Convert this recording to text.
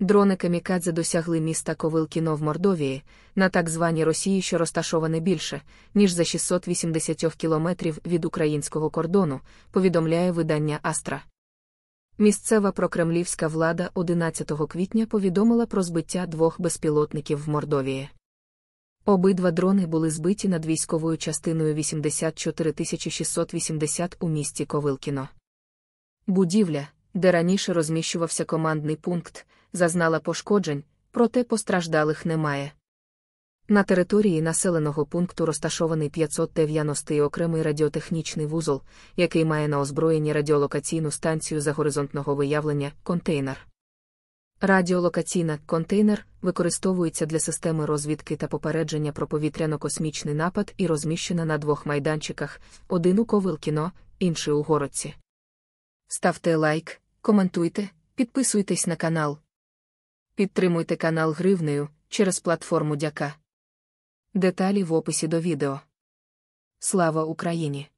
Дрони Камікадзе досягли міста Ковилкіно в Мордовії, на так званій Росії, що розташоване більше, ніж за 680 кілометрів від українського кордону, повідомляє видання Астра. Місцева прокремлівська влада 11 квітня повідомила про збиття двох безпілотників в Мордовії. Обидва дрони були збиті над військовою частиною 84680 у місті Ковилкіно. Будівля де раніше розміщувався командний пункт, зазнала пошкоджень, проте постраждалих немає. На території населеного пункту розташований 590-й окремий радіотехнічний вузол, який має на озброєнні радіолокаційну станцію за горизонтного виявлення контейнер. Радіолокаційна контейнер використовується для системи розвідки та попередження про повітряно-космічний напад і розміщена на двох майданчиках: один у Ковилкіно, інший у городці. Ставте лайк, коментуйте, підписуйтесь на канал. Підтримуйте канал гривнею через платформу Дяка. Деталі в описі до відео. Слава Україні!